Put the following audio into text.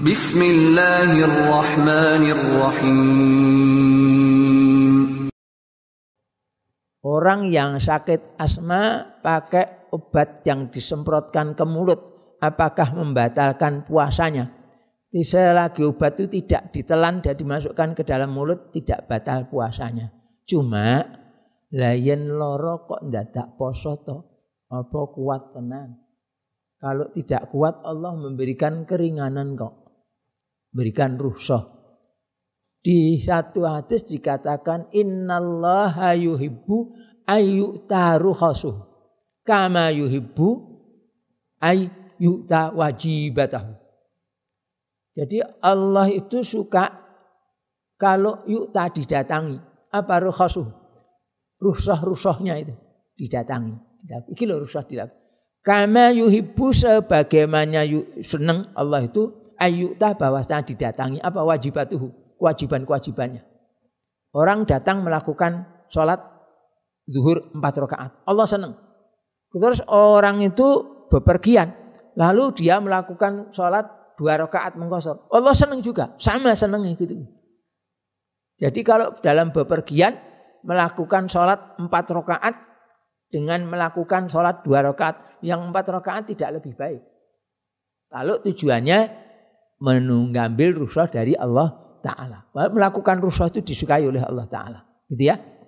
Bismillahirrahmanirrahim. Orang yang sakit asma pakai obat yang disemprotkan ke mulut, apakah membatalkan puasanya? Selagi obat itu tidak ditelan dan dimasukkan ke dalam mulut, tidak batal puasanya. Cuma lain loro kok ndadak poso to, apa kuat tenang. Kalau tidak kuat Allah memberikan keringanan kok berikan ruhsah. Di satu hadis dikatakan innallaha yuhibbu ayu taruhasuh kama yuhibbu ayu ta wajibatahu. Jadi Allah itu suka kalau yuta didatangi apa ruhsah ruhsah-ruhsahnya itu didatangi. Iki lo ruhsah dilakukan. Kama yuhibbu sebagaimana yuk seneng Allah itu ayyuta bahwasanya didatangi apa wajibatuhu kewajiban-kewajibannya. Orang datang melakukan sholat zuhur empat rakaat. Allah senang. Terus orang itu bepergian. Lalu dia melakukan sholat dua rakaat mengkosor. Allah senang juga. Sama senangnya gitu. Jadi kalau dalam bepergian melakukan sholat empat rakaat dengan melakukan sholat dua rakaat. Yang empat rakaat tidak lebih baik. Lalu tujuannya menunggambil rusuh dari Allah Ta'ala. Melakukan rusuh itu disukai oleh Allah Ta'ala. Gitu ya.